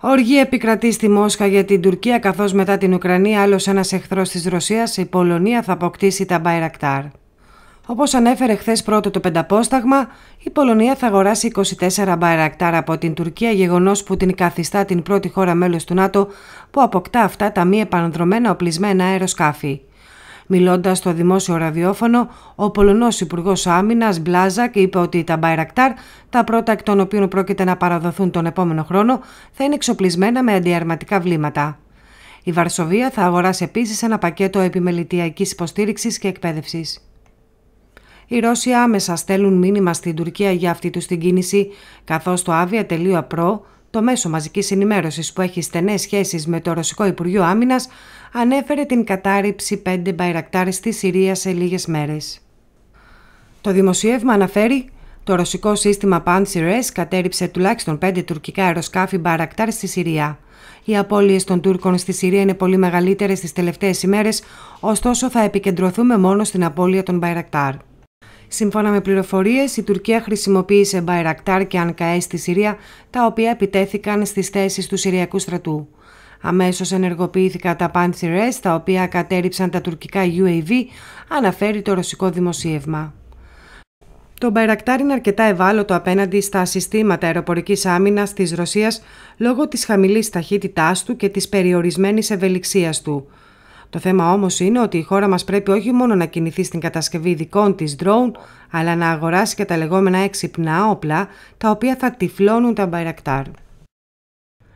Οργή επικρατεί στη Μόσχα για την Τουρκία καθώς μετά την Ουκρανία άλλος ένας εχθρός της Ρωσίας, η Πολωνία θα αποκτήσει τα Μπαϊρακτάρ. Όπως ανέφερε χθες πρώτο το πενταπόσταγμα, η Πολωνία θα αγοράσει 24 Μπαϊρακτάρ από την Τουρκία, γεγονός που την καθιστά την πρώτη χώρα μέλος του ΝΑΤΟ που αποκτά αυτά τα μη επανδρομένα οπλισμένα αεροσκάφη. Μιλώντας στο δημόσιο ραδιόφωνο, ο Πολωνός Υπουργός Άμυνας Μπλάζακ είπε ότι τα Μπαϊρακτάρ, τα πρώτα εκ των οποίων πρόκειται να παραδοθούν τον επόμενο χρόνο, θα είναι εξοπλισμένα με αντιαρματικά βλήματα. Η Βαρσοβία θα αγοράσει επίσης ένα πακέτο επιμελητιακής υποστήριξης και εκπαίδευσης. Οι Ρώσοι άμεσα στέλνουν μήνυμα στην Τουρκία για αυτή τους την κίνηση, καθώς το avia.pro, το μέσο μαζικής ενημέρωσης που έχει στενές σχέσεις με το Ρωσικό Υπουργείο Άμυνας, ανέφερε την κατάρριψη πέντε μπαϊρακτάρ στη Συρία σε λίγες μέρες. Το δημοσίευμα αναφέρει το ρωσικό σύστημα Pantsir κατέριψε τουλάχιστον 5 τουρκικά αεροσκάφη Μπαρακτάρ στη Συρία. Οι απώλειες των Τούρκων στη Συρία είναι πολύ μεγαλύτερες τις τελευταίες ημέρες, ωστόσο θα επικεντρωθούμε μόνο στην απώλεια των μπαϊρακτάρ. Σύμφωνα με πληροφορίες, η Τουρκία χρησιμοποίησε Μπαϊρακτάρ και Ανκαέ στη Συρία, τα οποία επιτέθηκαν στις θέσεις του Συριακού στρατού. Αμέσως ενεργοποιήθηκαν τα S, τα οποία κατέριψαν τα τουρκικά UAV, αναφέρει το ρωσικό δημοσίευμα. Το Μπαϊρακτάρ είναι αρκετά ευάλωτο απέναντι στα συστήματα αεροπορικής άμυνας της Ρωσίας λόγω της χαμηλής ταχύτητάς του και της περιορισμένης ευελιξίας του. Το θέμα όμως είναι ότι η χώρα μας πρέπει όχι μόνο να κινηθεί στην κατασκευή ειδικών της drone, αλλά να αγοράσει και τα λεγόμενα έξυπνα όπλα, τα οποία θα τυφλώνουν τα Μπαϊρακτάρ.